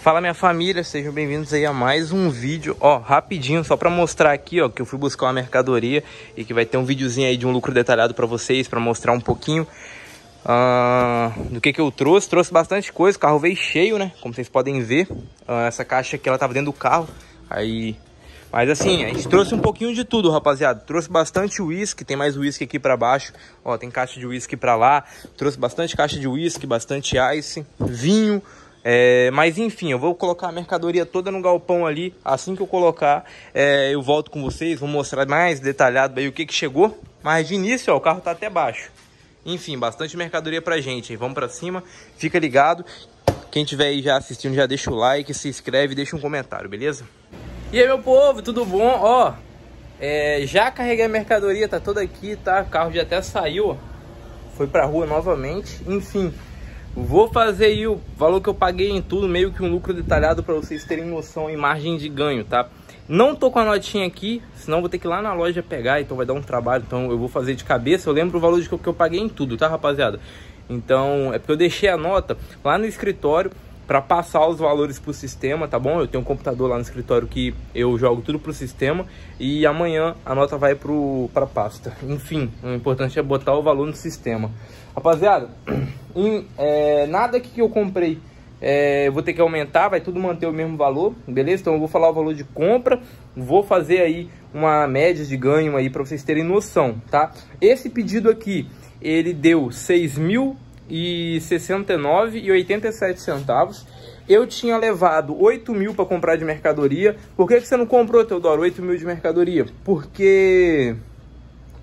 Fala minha família, sejam bem-vindos aí a mais um vídeo, ó, rapidinho, só para mostrar aqui, ó, que eu fui buscar uma mercadoria e que vai ter um videozinho aí de um lucro detalhado para vocês, para mostrar um pouquinho uh, do que que eu trouxe, trouxe bastante coisa, o carro veio cheio, né, como vocês podem ver, uh, essa caixa aqui, ela tava dentro do carro, aí, mas assim, a gente trouxe um pouquinho de tudo, rapaziada, trouxe bastante uísque, tem mais uísque aqui para baixo, ó, tem caixa de uísque para lá, trouxe bastante caixa de uísque, bastante ice, vinho, é, mas enfim, eu vou colocar a mercadoria toda no galpão ali. Assim que eu colocar, é, eu volto com vocês, vou mostrar mais detalhado aí o que, que chegou. Mas de início, ó, o carro tá até baixo. Enfim, bastante mercadoria pra gente. Vamos pra cima, fica ligado. Quem tiver aí já assistindo, já deixa o like, se inscreve e deixa um comentário, beleza? E aí, meu povo, tudo bom? Ó, é, já carreguei a mercadoria, tá toda aqui, tá? O carro já até saiu, foi pra rua novamente. Enfim, Vou fazer aí o valor que eu paguei em tudo, meio que um lucro detalhado para vocês terem noção e margem de ganho, tá? Não tô com a notinha aqui, senão vou ter que ir lá na loja pegar, então vai dar um trabalho, então eu vou fazer de cabeça. Eu lembro o valor de que eu, que eu paguei em tudo, tá, rapaziada? Então, é porque eu deixei a nota lá no escritório para passar os valores pro sistema, tá bom? Eu tenho um computador lá no escritório que eu jogo tudo pro sistema e amanhã a nota vai pro para pasta. Enfim, o importante é botar o valor no sistema. Rapaziada, em, é, nada que eu comprei é, vou ter que aumentar, vai tudo manter o mesmo valor, beleza? Então eu vou falar o valor de compra, vou fazer aí uma média de ganho aí para vocês terem noção, tá? Esse pedido aqui, ele deu e 87 centavos. Eu tinha levado 8 mil para comprar de mercadoria. Por que, que você não comprou, Teodoro, 8 mil de mercadoria? Porque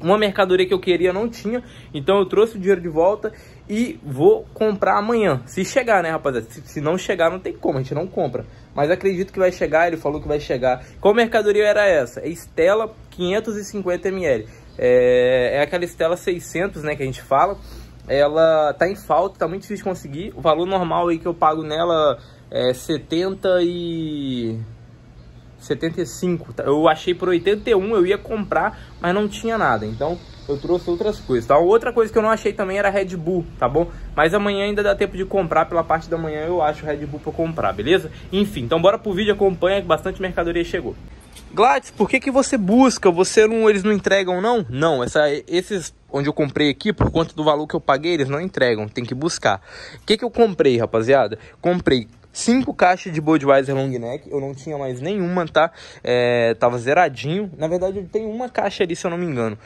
uma mercadoria que eu queria não tinha, então eu trouxe o dinheiro de volta e vou comprar amanhã. Se chegar, né, rapaziada? Se, se, não chegar, não tem como, a gente não compra. Mas acredito que vai chegar, ele falou que vai chegar. Qual mercadoria era essa? É Estela 550ml. É, é aquela Estela 600, né, que a gente fala. Ela tá em falta, tá muito difícil de conseguir. O valor normal aí que eu pago nela é 70 e... 75. Tá? Eu achei por 81, eu ia comprar, mas não tinha nada. Então, eu trouxe outras coisas, tá? Outra coisa que eu não achei também era Red Bull, tá bom? Mas amanhã ainda dá tempo de comprar, pela parte da manhã eu acho Red Bull pra comprar, beleza? Enfim, então bora pro vídeo, acompanha que bastante mercadoria chegou. Gladys, por que, que você busca? Você não, eles não entregam não? Não, essa, esses onde eu comprei aqui, por conta do valor que eu paguei, eles não entregam, tem que buscar. O que, que eu comprei, rapaziada? Comprei cinco caixas de Budweiser Long Neck. Eu não tinha mais nenhuma, tá? É, tava zeradinho. Na verdade, eu tenho uma caixa ali, se eu não me engano.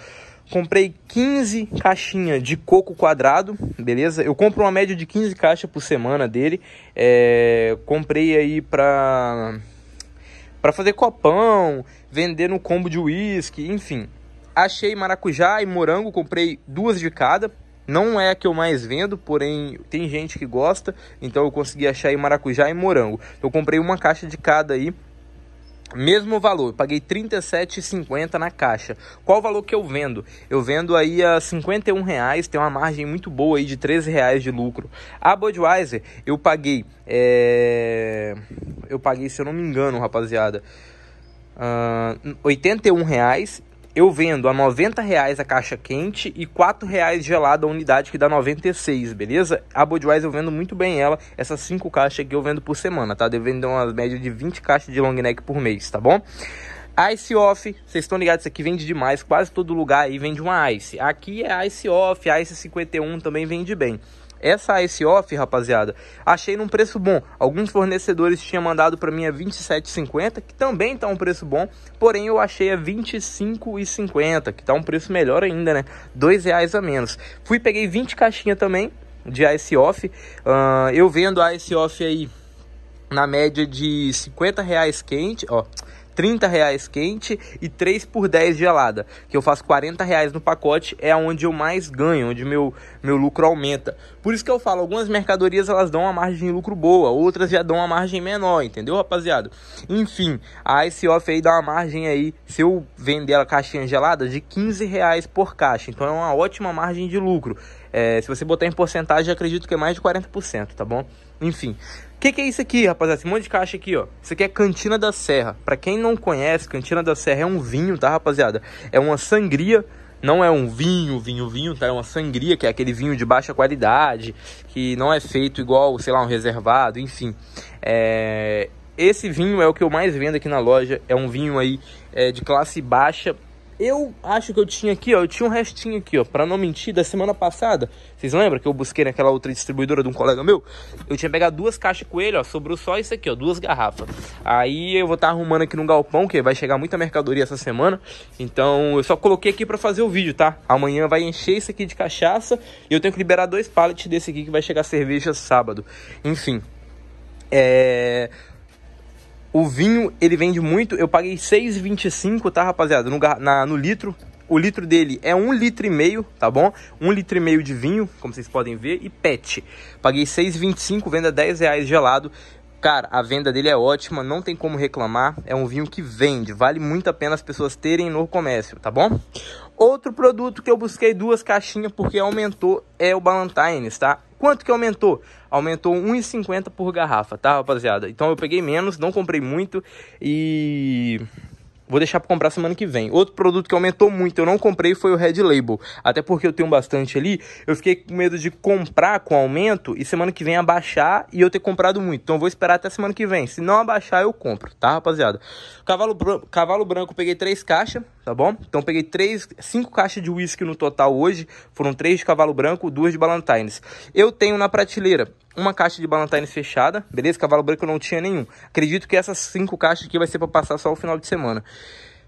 Comprei 15 caixinhas de coco quadrado, beleza? Eu compro uma média de 15 caixas por semana dele. É, comprei aí pra, pra fazer copão, vender no combo de uísque, enfim. Achei maracujá e morango, comprei duas de cada, não é a que eu mais vendo, porém tem gente que gosta, então eu consegui achar aí maracujá e morango. Eu comprei uma caixa de cada aí. Mesmo valor, paguei 37,50 na caixa. Qual o valor que eu vendo? Eu vendo aí a R$51,00, tem uma margem muito boa aí de reais de lucro. A Budweiser, eu paguei, é... eu paguei, se eu não me engano, rapaziada, uh, reais eu vendo a 90 reais a caixa quente e 4 reais gelada a unidade que dá 96, beleza? A Budweiser eu vendo muito bem ela, essas 5 caixas que eu vendo por semana, tá? Devendo uma média de 20 caixas de long neck por mês, tá bom? Ice Off, vocês estão ligados, isso aqui vende demais, quase todo lugar aí vende uma Ice. Aqui é Ice Off, Ice 51 também vende bem. Essa Ice Off, rapaziada, achei num preço bom. Alguns fornecedores tinham mandado para mim a 27,50, que também tá um preço bom, porém eu achei a 25,50, que tá um preço melhor ainda, né? dois reais a menos. Fui peguei 20 caixinhas também de Ice Off. Uh, ah, eu vendo a Ice Off aí na média de 50 reais quente, ó. 30 reais quente e 3 por 10 gelada, que eu faço 40 reais no pacote, é onde eu mais ganho, onde meu, meu lucro aumenta. Por isso que eu falo, algumas mercadorias elas dão uma margem de lucro boa, outras já dão uma margem menor, entendeu, rapaziada? Enfim, a Ice Off aí dá uma margem aí, se eu vender a caixinha gelada, de 15 reais por caixa, então é uma ótima margem de lucro. É, se você botar em porcentagem, acredito que é mais de 40%, tá bom? Enfim. O que, que, é isso aqui, rapaziada? Esse monte de caixa aqui, ó. Isso aqui é Cantina da Serra. Para quem não conhece, Cantina da Serra é um vinho, tá, rapaziada? É uma sangria. Não é um vinho, vinho, vinho, tá? É uma sangria, que é aquele vinho de baixa qualidade, que não é feito igual, sei lá, um reservado, enfim. É... Esse vinho é o que eu mais vendo aqui na loja. É um vinho aí é, de classe baixa, eu acho que eu tinha aqui, ó, eu tinha um restinho aqui, ó, para não mentir, da semana passada. Vocês lembram que eu busquei naquela outra distribuidora de um colega meu? Eu tinha pegado duas caixas com ele, ó, sobrou só isso aqui, ó, duas garrafas. Aí eu vou estar tá arrumando aqui no galpão, que vai chegar muita mercadoria essa semana. Então, eu só coloquei aqui para fazer o vídeo, tá? Amanhã vai encher isso aqui de cachaça e eu tenho que liberar dois pallets desse aqui que vai chegar cerveja sábado. Enfim, é... O vinho, ele vende muito. Eu paguei 6,25, tá, rapaziada? No, na, no litro. O litro dele é um litro e meio, tá bom? Um litro e meio de vinho, como vocês podem ver, e pet. Paguei 6,25, venda 10 reais gelado. Cara, a venda dele é ótima, não tem como reclamar. É um vinho que vende, vale muito a pena as pessoas terem no comércio, tá bom? Outro produto que eu busquei duas caixinhas porque aumentou é o Ballantines, tá? Quanto que aumentou? Aumentou 1,50 por garrafa, tá, rapaziada? Então eu peguei menos, não comprei muito e vou deixar para comprar semana que vem. Outro produto que aumentou muito, eu não comprei, foi o Red Label. Até porque eu tenho bastante ali, eu fiquei com medo de comprar com aumento e semana que vem abaixar e eu ter comprado muito. Então vou esperar até semana que vem. Se não abaixar, eu compro, tá, rapaziada? Cavalo, Br Cavalo branco, peguei três caixas tá bom? Então peguei três, cinco caixas de whisky no total hoje, foram três de cavalo branco, duas de Ballantines. Eu tenho na prateleira uma caixa de Ballantines fechada, beleza? Cavalo branco eu não tinha nenhum. Acredito que essas cinco caixas aqui vai ser para passar só o final de semana.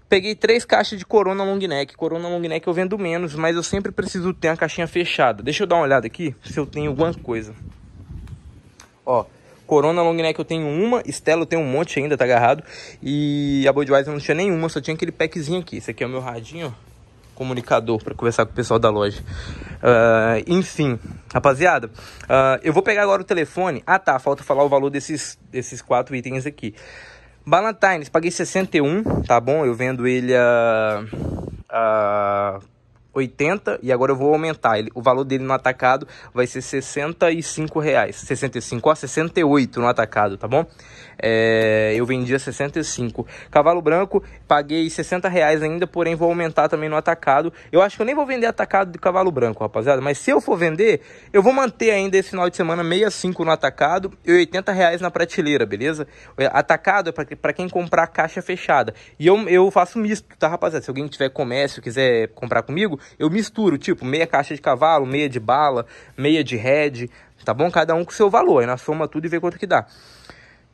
Peguei três caixas de Corona Long Neck. Corona Long Neck eu vendo menos, mas eu sempre preciso ter uma caixinha fechada. Deixa eu dar uma olhada aqui se eu tenho alguma coisa. Ó, Corona Long Neck eu tenho uma, Stella eu tenho um monte ainda, tá agarrado. E a Budweiser eu não tinha nenhuma, só tinha aquele packzinho aqui. Esse aqui é o meu radinho, comunicador para conversar com o pessoal da loja. Uh, enfim, rapaziada, uh, eu vou pegar agora o telefone. Ah tá, falta falar o valor desses, desses quatro itens aqui. Ballantines, paguei 61, tá bom? Eu vendo ele a, a 80 e agora eu vou aumentar. Ele, o valor dele no atacado vai ser 65 reais. 65 a 68 no atacado, tá bom? É, eu vendia 65. Cavalo branco, paguei 60 reais ainda, porém vou aumentar também no atacado. Eu acho que eu nem vou vender atacado de cavalo branco, rapaziada. Mas se eu for vender, eu vou manter ainda esse final de semana 65 no atacado e 80 reais na prateleira, beleza? É, atacado é para quem comprar caixa fechada. E eu, eu faço misto, tá, rapaziada? Se alguém tiver comércio, quiser comprar comigo, eu misturo, tipo, meia caixa de cavalo, meia de bala, meia de head, tá bom? Cada um com seu valor, aí nós soma tudo e vê quanto que dá.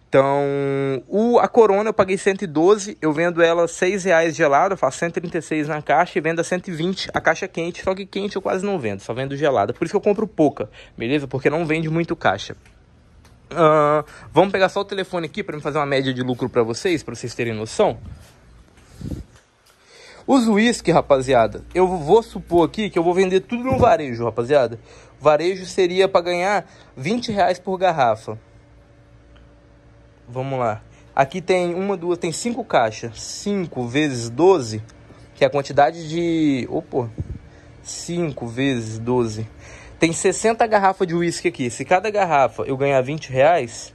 Então, o, a Corona eu paguei 112, eu vendo ela R$ reais gelada, faço 136 na caixa e vendo a 120 a caixa é quente, só que quente eu quase não vendo, só vendo gelada. Por isso que eu compro pouca, beleza? Porque não vende muito caixa. Uh, vamos pegar só o telefone aqui para me fazer uma média de lucro para vocês, para vocês terem noção. Os uísque, rapaziada, eu vou supor aqui que eu vou vender tudo no varejo, rapaziada. Varejo seria para ganhar 20 reais por garrafa. Vamos lá. Aqui tem uma, duas, tem cinco caixas. 5 vezes 12, que é a quantidade de... Opa! 5 vezes 12. Tem 60 garrafas de uísque aqui. Se cada garrafa eu ganhar 20 reais,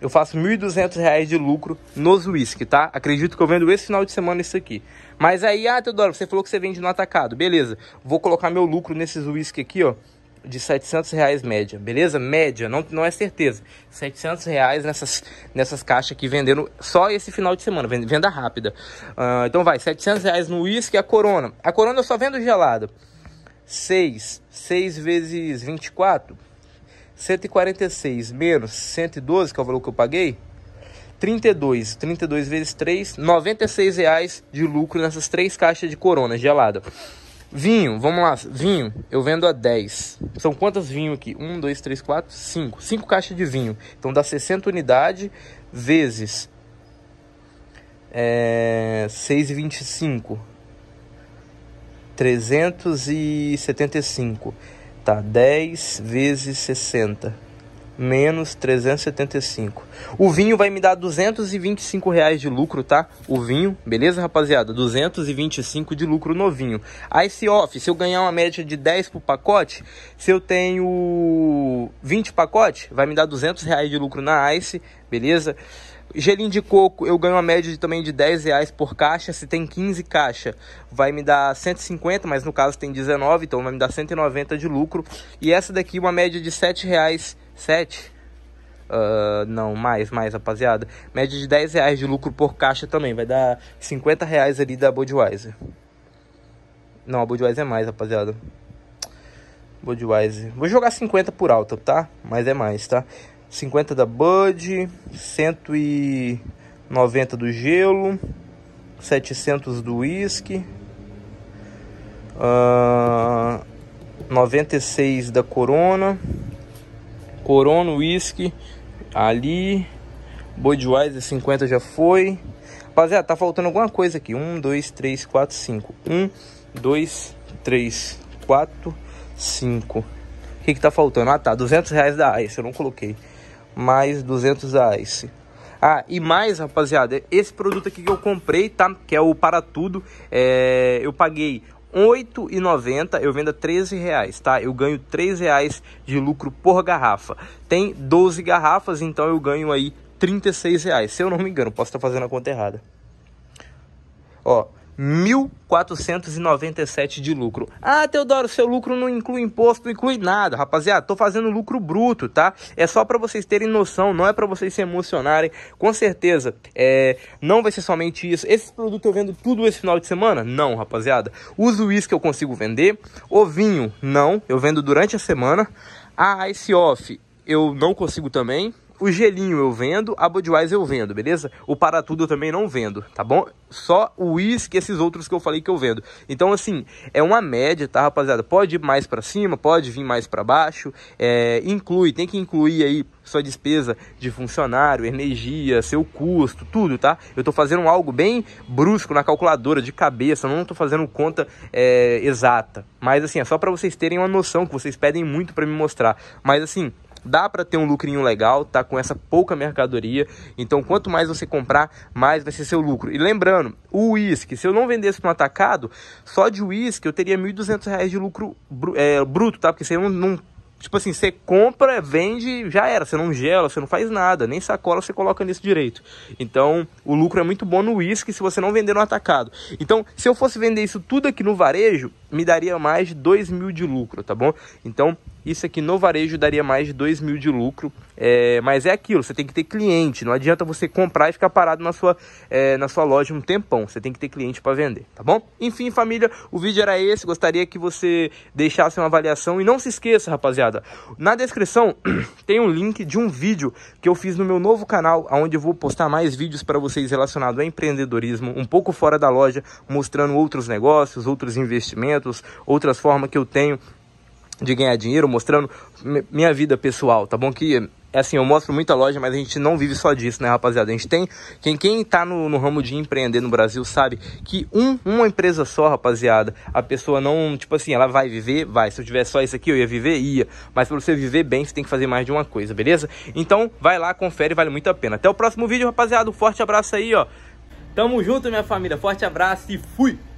eu faço R$ 1.200 de lucro nos whisky, tá? Acredito que eu vendo esse final de semana isso aqui. Mas aí, ah, Teodoro, você falou que você vende no atacado. Beleza, vou colocar meu lucro nesses whisky aqui, ó, de 700 reais média, beleza? Média, não, não é certeza. 700 reais nessas, nessas caixas aqui vendendo só esse final de semana, venda rápida. Uh, então vai, 700 reais no uísque a Corona. A Corona eu só vendo gelada. 6, 6 vezes 24 146 menos 112, que é o valor que eu paguei, 32, 32 vezes 3, 96 reais de lucro nessas três caixas de corona gelada. Vinho, vamos lá, vinho, eu vendo a 10. São quantas vinho aqui? 1, 2, 3, 4, 5. 5 caixas de vinho. Então dá 60 unidades vezes é, 6,25. 375 tá 10 vezes 60 menos 375. O vinho vai me dar 225 reais de lucro, tá? O vinho, beleza, rapaziada? 225 de lucro novinho. Aí se off, se eu ganhar uma média de 10 por pacote, se eu tenho 20 pacotes, vai me dar 200 reais de lucro na Ice, beleza? Gelinho de coco, eu ganho uma média de, também de 10 reais por caixa. Se tem 15 caixa, vai me dar 150, mas no caso tem 19, então vai me dar 190 de lucro. E essa daqui, uma média de 7 reais, 7? Uh, ah, não, mais, mais, rapaziada. Média de 10 reais de lucro por caixa também, vai dar 50 reais ali da Budweiser. Não, a Budweiser é mais, rapaziada. Budweiser. Vou jogar 50 por alta, tá? Mas é mais, tá? 50 da Bud, 190 do gelo, 700 do whisky, uh, ah, 96 da Corona, Corona, whisky, ali, Budweiser 50 já foi. Rapaziada, tá faltando alguma coisa aqui. 1, 2, 3, 4, 5. 1, 2, 3, 4, 5. O que que tá faltando? Ah, tá. 200 reais da Ice, eu não coloquei mais 200 reais. Ah, e mais, rapaziada, esse produto aqui que eu comprei, tá? Que é o Para Tudo, é... eu paguei e 8,90, eu vendo a 13 reais, tá? Eu ganho R$ reais de lucro por garrafa. Tem 12 garrafas, então eu ganho aí R$ reais, se eu não me engano, posso estar fazendo a conta errada. Ó, 1.497 de lucro. Ah, Teodoro, seu lucro não inclui imposto, não inclui nada, rapaziada. Tô fazendo lucro bruto, tá? É só para vocês terem noção, não é para vocês se emocionarem. Com certeza, é, não vai ser somente isso. Esse produto eu vendo tudo esse final de semana? Não, rapaziada. isso que eu consigo vender, o vinho não, eu vendo durante a semana. A Ice Off eu não consigo também, o gelinho eu vendo, a Budweiser eu vendo, beleza? O para tudo eu também não vendo, tá bom? Só o uísque e esses outros que eu falei que eu vendo. Então, assim, é uma média, tá, rapaziada? Pode ir mais para cima, pode vir mais para baixo. É, inclui, tem que incluir aí sua despesa de funcionário, energia, seu custo, tudo, tá? Eu tô fazendo algo bem brusco na calculadora, de cabeça, não tô fazendo conta é, exata. Mas, assim, é só para vocês terem uma noção que vocês pedem muito para me mostrar. Mas, assim, dá para ter um lucrinho legal, tá com essa pouca mercadoria. Então, quanto mais você comprar, mais vai ser seu lucro. E lembrando, o uísque, se eu não vendesse no atacado, só de uísque eu teria R$ 1.200 de lucro é, bruto, tá? Porque você não, não Tipo assim, você compra, vende, já era. Você não gela, você não faz nada, nem sacola você coloca nisso direito. Então, o lucro é muito bom no uísque se você não vender no atacado. Então, se eu fosse vender isso tudo aqui no varejo, me daria mais de R$ mil de lucro, tá bom? Então, isso aqui no varejo daria mais de 2 mil de lucro. É, mas é aquilo, você tem que ter cliente. Não adianta você comprar e ficar parado na sua, é, na sua loja um tempão. Você tem que ter cliente para vender, tá bom? Enfim, família, o vídeo era esse. Gostaria que você deixasse uma avaliação. E não se esqueça, rapaziada, na descrição tem um link de um vídeo que eu fiz no meu novo canal, onde eu vou postar mais vídeos para vocês relacionados a empreendedorismo, um pouco fora da loja, mostrando outros negócios, outros investimentos, outras formas que eu tenho de ganhar dinheiro mostrando minha vida pessoal, tá bom? Que é assim, eu mostro muita loja, mas a gente não vive só disso, né, rapaziada? A gente tem. Quem, quem tá no, no ramo de empreender no Brasil sabe que um, uma empresa só, rapaziada, a pessoa não. Tipo assim, ela vai viver? Vai. Se eu tiver só isso aqui, eu ia viver? Ia. Mas pra você viver bem, você tem que fazer mais de uma coisa, beleza? Então, vai lá, confere, vale muito a pena. Até o próximo vídeo, rapaziada. Um forte abraço aí, ó. Tamo junto, minha família. Forte abraço e fui!